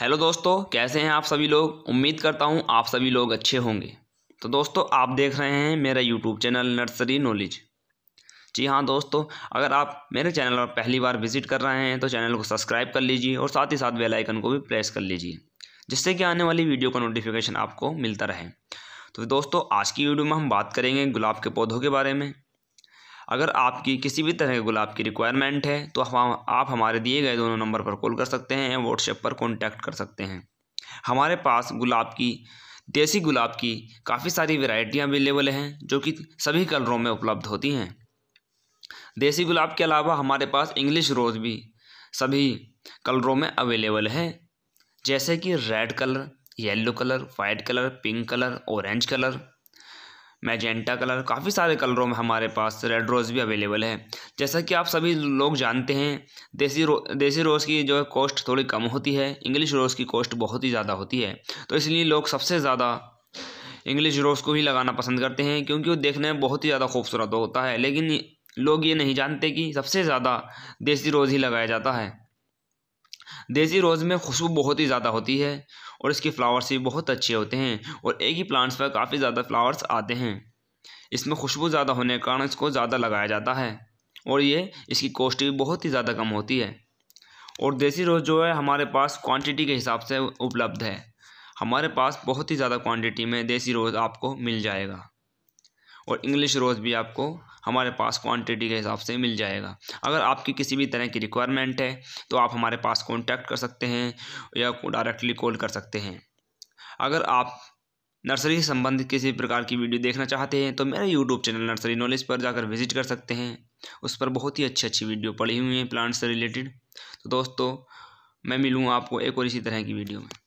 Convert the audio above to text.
hello दोस्तों कैसे हैं आप सभी लोग उम्मीद करता हूं आप सभी लोग अच्छे होंगे तो दोस्तों आप देख रहे हैं मेरा यूट्यूब चैनल नर्सरी नॉलेज जी हाँ दोस्तों अगर आप मेरे चैनल पर पहली बार विजिट कर रहे हैं तो चैनल को सब्सक्राइब कर लीजिए और साथ ही साथ बेल आइकन को भी प्रेस कर लीजिए जिससे कि आने वाली वीडियो का नोटिफिकेशन आपको मिलता रहे तो दोस्तों आज की वीडियो में हम बात करेंगे गुलाब के पौधों के बारे में अगर आपकी किसी भी तरह के गुलाब की रिक्वायरमेंट है तो हम आप हमारे दिए गए दोनों नंबर पर कॉल कर सकते हैं या व्हाट्सएप पर कॉन्टैक्ट कर सकते हैं हमारे पास गुलाब की देसी गुलाब की काफ़ी सारी वेराइटियाँ अवेलेबल हैं जो कि सभी कलरों में उपलब्ध होती हैं देसी गुलाब के अलावा हमारे पास इंग्लिश रोज़ भी सभी कलरों में अवेलेबल है जैसे कि red colour yellow colour white colour pink colour orange colour magenta colour काफ़ी सारे कलरों में हमारे पास रेड रोज़ भी अवेलेबल है जैसा कि आप सभी लोग जानते हैं देसी रो देसी रोज़ की जो है कॉस्ट थोड़ी कम होती है इंग्लिश रोज़ की कॉस्ट बहुत ही ज़्यादा होती है तो इसलिए लोग सबसे ज़्यादा इंग्लिश रोज़ को ही लगाना पसंद करते हैं क्योंकि वो देखने में बहुत ही ज़्यादा खूबसूरत होता है लेकिन लोग ये नहीं जानते कि सबसे ज़्यादा देसी रोज़ ही लगाया जाता है देसी रोज़ में खुशबू बहुत ही ज़्यादा होती है और इसके फ्लावर्स भी बहुत अच्छे होते हैं और एक ही प्लांट्स पर काफ़ी ज़्यादा फ्लावर्स आते हैं इसमें खुशबू ज़्यादा होने के कारण इसको ज़्यादा लगाया जाता है और ये इसकी कॉस्ट भी बहुत ही ज़्यादा कम होती है और देसी रोज़ जो है हमारे पास क्वांटिटी के हिसाब से उपलब्ध है हमारे पास बहुत ही ज़्यादा क्वांटिटी में देसी रोज़ आपको मिल जाएगा और इंग्लिश रोज़ भी आपको हमारे पास क्वांटिटी के हिसाब से मिल जाएगा अगर आपकी किसी भी तरह की रिक्वायरमेंट है तो आप हमारे पास कॉन्टैक्ट कर सकते हैं या डायरेक्टली कॉल कर सकते हैं अगर आप नर्सरी से संबंधित किसी प्रकार की वीडियो देखना चाहते हैं तो मेरा यूट्यूब चैनल नर्सरी नॉलेज पर जाकर विजिट कर सकते हैं उस पर बहुत ही अच्छी अच्छी वीडियो पड़ी हुई हैं प्लांट्स से रिलेटेड तो दोस्तों मैं मिलूँ आपको एक और इसी तरह की वीडियो में